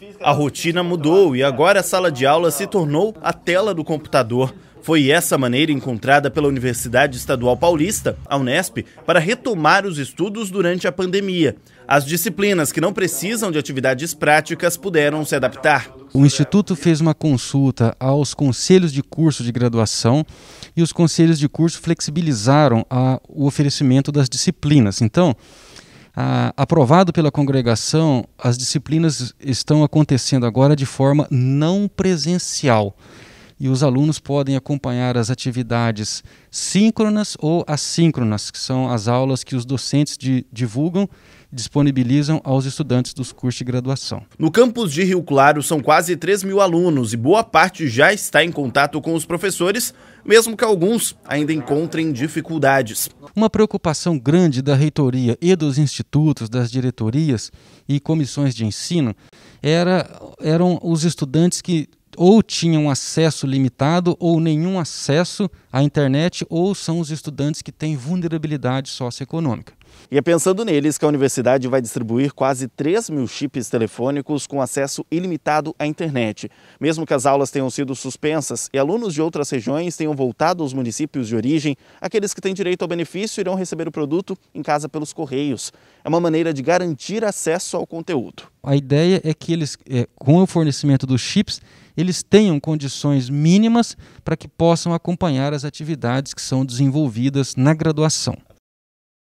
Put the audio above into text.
Né? A rotina mudou e agora a sala de aula se tornou a tela do computador. Foi essa maneira encontrada pela Universidade Estadual Paulista, a Unesp, para retomar os estudos durante a pandemia. As disciplinas que não precisam de atividades práticas puderam se adaptar. O Instituto fez uma consulta aos conselhos de curso de graduação e os conselhos de curso flexibilizaram a, o oferecimento das disciplinas. Então, ah, aprovado pela congregação, as disciplinas estão acontecendo agora de forma não presencial e os alunos podem acompanhar as atividades síncronas ou assíncronas, que são as aulas que os docentes de, divulgam disponibilizam aos estudantes dos cursos de graduação. No campus de Rio Claro são quase 3 mil alunos e boa parte já está em contato com os professores, mesmo que alguns ainda encontrem dificuldades. Uma preocupação grande da reitoria e dos institutos, das diretorias e comissões de ensino era, eram os estudantes que ou tinham acesso limitado ou nenhum acesso à internet, ou são os estudantes que têm vulnerabilidade socioeconômica. E é pensando neles que a universidade vai distribuir quase 3 mil chips telefônicos com acesso ilimitado à internet. Mesmo que as aulas tenham sido suspensas e alunos de outras regiões tenham voltado aos municípios de origem, aqueles que têm direito ao benefício irão receber o produto em casa pelos correios. É uma maneira de garantir acesso ao conteúdo. A ideia é que eles, é, com o fornecimento dos chips, eles tenham condições mínimas para que possam acompanhar as atividades que são desenvolvidas na graduação.